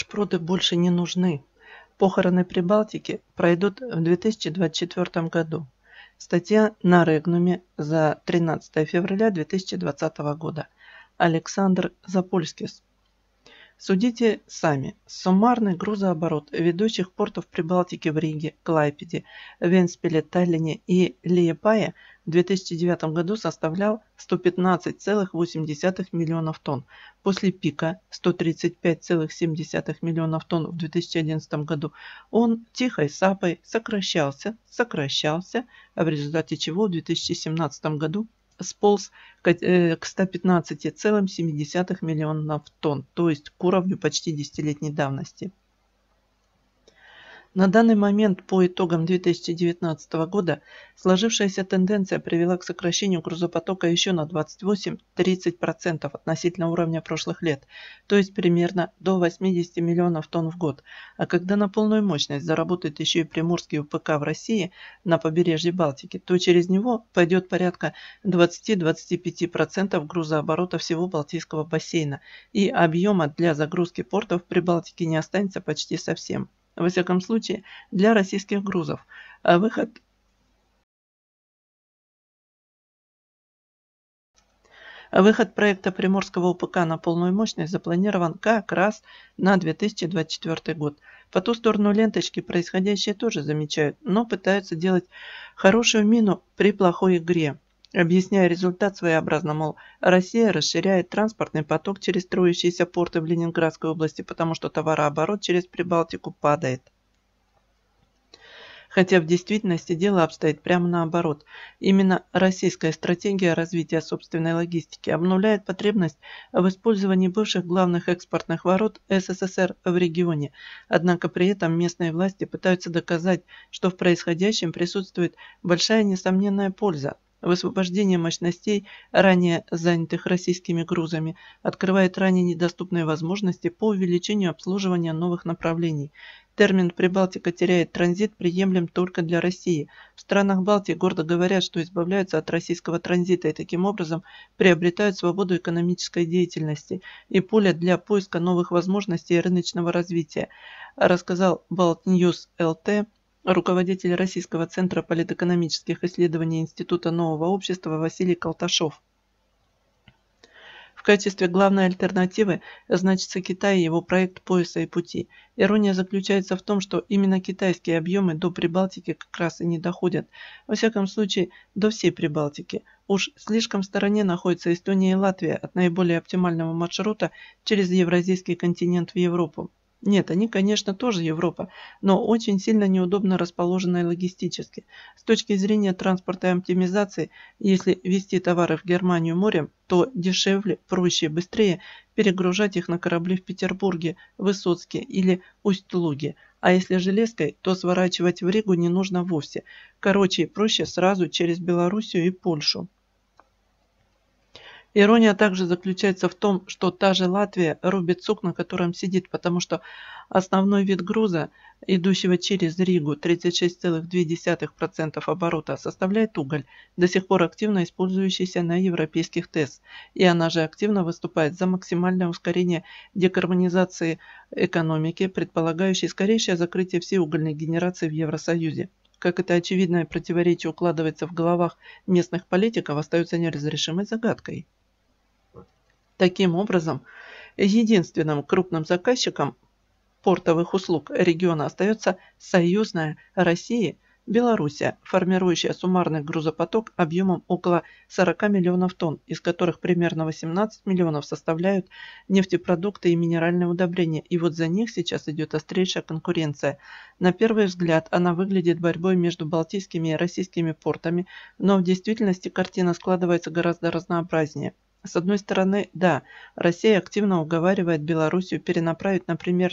Шпроты больше не нужны. Похороны Прибалтики пройдут в 2024 году. Статья на Регнуме за 13 февраля 2020 года. Александр Запольскис. Судите сами. Суммарный грузооборот ведущих портов Прибалтики в Риге, Клайпеде, Венспиле, Таллине и Лиепае в 2009 году составлял 115,8 миллионов тонн, после пика 135,7 миллионов тонн в 2011 году он тихой сапой сокращался, сокращался, а в результате чего в 2017 году сполз к 115,7 э, миллионов тонн, то есть к уровню почти десятилетней давности. На данный момент по итогам 2019 года сложившаяся тенденция привела к сокращению грузопотока еще на 28-30% относительно уровня прошлых лет, то есть примерно до 80 миллионов тонн в год. А когда на полную мощность заработает еще и Приморский УПК в России на побережье Балтики, то через него пойдет порядка 20-25% грузооборота всего Балтийского бассейна и объема для загрузки портов при Балтике не останется почти совсем во всяком случае, для российских грузов. А выход Выход проекта Приморского УПК на полную мощность запланирован как раз на 2024 год. По ту сторону ленточки происходящее тоже замечают, но пытаются делать хорошую мину при плохой игре объясняя результат своеобразно, мол, Россия расширяет транспортный поток через строящиеся порты в Ленинградской области, потому что товарооборот через Прибалтику падает. Хотя в действительности дело обстоит прямо наоборот. Именно российская стратегия развития собственной логистики обнуляет потребность в использовании бывших главных экспортных ворот СССР в регионе. Однако при этом местные власти пытаются доказать, что в происходящем присутствует большая несомненная польза – Высвобождение мощностей, ранее занятых российскими грузами, открывает ранее недоступные возможности по увеличению обслуживания новых направлений. Термин «Прибалтика теряет транзит» приемлем только для России. В странах Балтии гордо говорят, что избавляются от российского транзита и таким образом приобретают свободу экономической деятельности и поле для поиска новых возможностей рыночного развития, рассказал Балтньюз ЛТ руководитель Российского центра политэкономических исследований Института нового общества Василий Колташов. В качестве главной альтернативы значится Китай и его проект «Пояса и пути». Ирония заключается в том, что именно китайские объемы до Прибалтики как раз и не доходят. Во всяком случае, до всей Прибалтики. Уж слишком в стороне находятся Эстония и Латвия от наиболее оптимального маршрута через Евразийский континент в Европу. Нет, они, конечно, тоже Европа, но очень сильно неудобно расположены логистически. С точки зрения транспорта и оптимизации, если везти товары в Германию морем, то дешевле, проще и быстрее перегружать их на корабли в Петербурге, Высоцке или Усть-Луге. А если железкой, то сворачивать в Ригу не нужно вовсе. Короче, проще сразу через Белоруссию и Польшу. Ирония также заключается в том, что та же Латвия рубит сук, на котором сидит, потому что основной вид груза, идущего через Ригу 36,2% оборота, составляет уголь, до сих пор активно использующийся на европейских ТЭС, и она же активно выступает за максимальное ускорение декарбонизации экономики, предполагающей скорейшее закрытие всей угольной генерации в Евросоюзе как это очевидное противоречие укладывается в головах местных политиков, остается неразрешимой загадкой. Таким образом, единственным крупным заказчиком портовых услуг региона остается союзная Россия – Белоруссия, формирующая суммарный грузопоток объемом около 40 миллионов тонн, из которых примерно 18 миллионов составляют нефтепродукты и минеральные удобрения. И вот за них сейчас идет острейшая конкуренция. На первый взгляд она выглядит борьбой между балтийскими и российскими портами, но в действительности картина складывается гораздо разнообразнее. С одной стороны, да, Россия активно уговаривает Белоруссию перенаправить, например,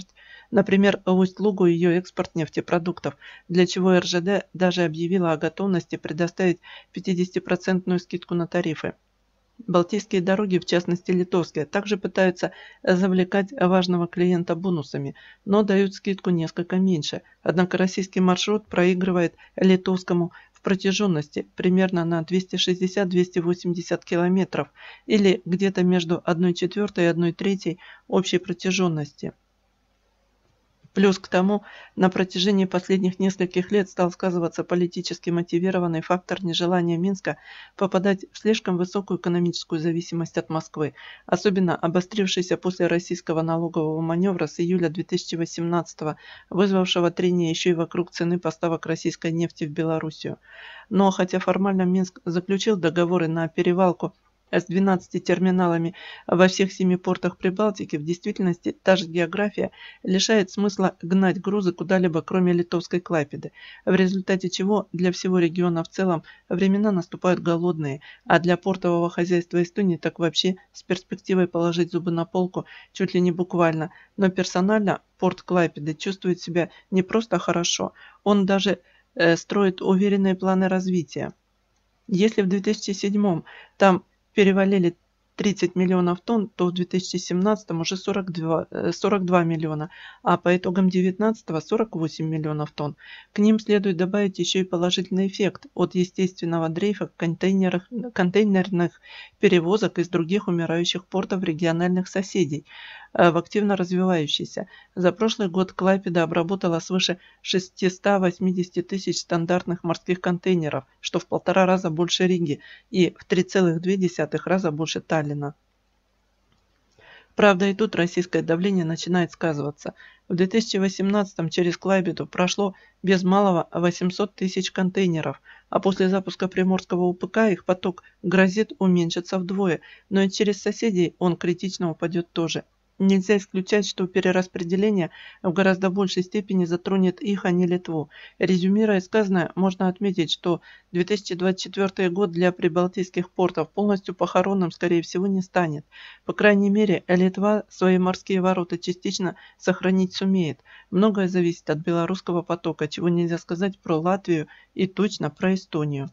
например Усть-Лугу ее экспорт нефтепродуктов, для чего РЖД даже объявила о готовности предоставить 50% скидку на тарифы. Балтийские дороги, в частности литовские, также пытаются завлекать важного клиента бонусами, но дают скидку несколько меньше. Однако российский маршрут проигрывает литовскому протяженности примерно на 260-280 км или где-то между 1 четвертой и 1 третьей общей протяженности. Плюс к тому, на протяжении последних нескольких лет стал сказываться политически мотивированный фактор нежелания Минска попадать в слишком высокую экономическую зависимость от Москвы, особенно обострившийся после российского налогового маневра с июля 2018 вызвавшего трение еще и вокруг цены поставок российской нефти в Белоруссию. Но хотя формально Минск заключил договоры на перевалку с 12 терминалами во всех семи портах Прибалтики, в действительности та же география лишает смысла гнать грузы куда-либо, кроме литовской Клайпеды, в результате чего для всего региона в целом времена наступают голодные, а для портового хозяйства Эстонии так вообще с перспективой положить зубы на полку чуть ли не буквально, но персонально порт Клайпеды чувствует себя не просто хорошо, он даже э, строит уверенные планы развития. Если в 2007 там перевалили 30 миллионов тонн, то в 2017 уже 42, 42 э, миллиона, а по итогам 2019 48 миллионов тонн. К ним следует добавить еще и положительный эффект от естественного дрейфа контейнерных перевозок из других умирающих портов региональных соседей. Э, в активно развивающейся. За прошлый год Клайпеда обработала свыше 680 тысяч стандартных морских контейнеров, что в полтора раза больше Риги и в 3,2 раза больше Таллина. Правда, и тут российское давление начинает сказываться. В 2018 через Клайбету прошло без малого 800 тысяч контейнеров, а после запуска Приморского УПК их поток грозит уменьшиться вдвое, но и через соседей он критично упадет тоже – Нельзя исключать, что перераспределение в гораздо большей степени затронет их, а не Литву. Резюмируя сказанное, можно отметить, что 2024 год для прибалтийских портов полностью похоронным, скорее всего, не станет. По крайней мере, Литва свои морские ворота частично сохранить сумеет. Многое зависит от белорусского потока, чего нельзя сказать про Латвию и точно про Эстонию.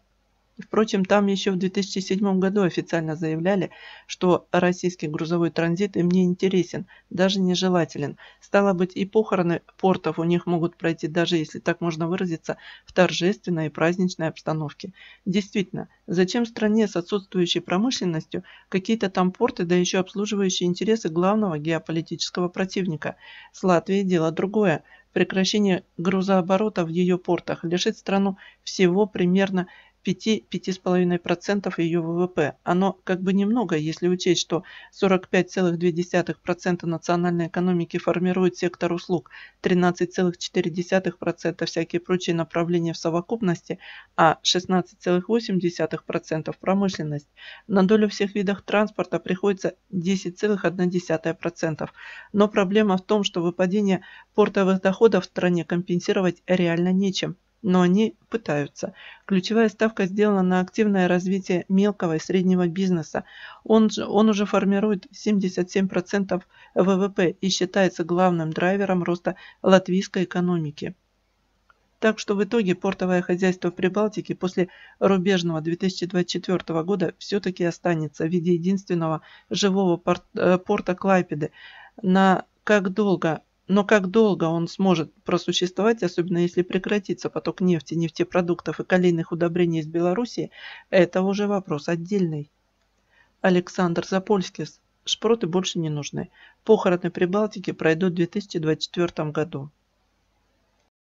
Впрочем, там еще в 2007 году официально заявляли, что российский грузовой транзит им не интересен, даже нежелателен. Стало быть, и похороны портов у них могут пройти, даже если так можно выразиться, в торжественной и праздничной обстановке. Действительно, зачем стране с отсутствующей промышленностью какие-то там порты, да еще обслуживающие интересы главного геополитического противника? С Латвией дело другое. Прекращение грузооборота в ее портах лишит страну всего примерно 5-5,5% ее ВВП. Оно как бы немного, если учесть, что 45,2% национальной экономики формирует сектор услуг, 13,4% всякие прочие направления в совокупности, а 16,8% промышленность. На долю всех видов транспорта приходится 10,1%. Но проблема в том, что выпадение портовых доходов в стране компенсировать реально нечем но они пытаются. Ключевая ставка сделана на активное развитие мелкого и среднего бизнеса. Он, же, он уже формирует 77% ВВП и считается главным драйвером роста латвийской экономики. Так что в итоге портовое хозяйство в Прибалтике после рубежного 2024 года все-таки останется в виде единственного живого э, порта Клайпеды. На как долго но как долго он сможет просуществовать, особенно если прекратится поток нефти, нефтепродуктов и калийных удобрений из Беларуси, это уже вопрос отдельный. Александр Запольскис. Шпроты больше не нужны. Похороны Прибалтики пройдут в 2024 году.